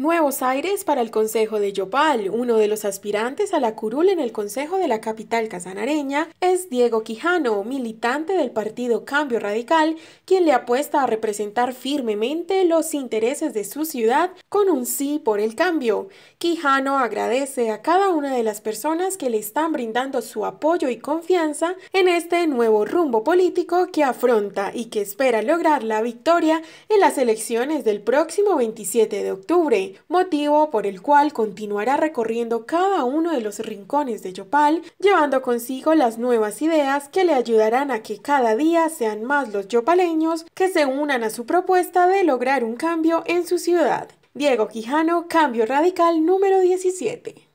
Nuevos aires para el Consejo de Yopal. Uno de los aspirantes a la curul en el Consejo de la capital casanareña es Diego Quijano, militante del partido Cambio Radical, quien le apuesta a representar firmemente los intereses de su ciudad con un sí por el cambio. Quijano agradece a cada una de las personas que le están brindando su apoyo y confianza en este nuevo rumbo político que afronta y que espera lograr la victoria en las elecciones del próximo 27 de octubre motivo por el cual continuará recorriendo cada uno de los rincones de Yopal, llevando consigo las nuevas ideas que le ayudarán a que cada día sean más los yopaleños que se unan a su propuesta de lograr un cambio en su ciudad. Diego Quijano, Cambio Radical número 17.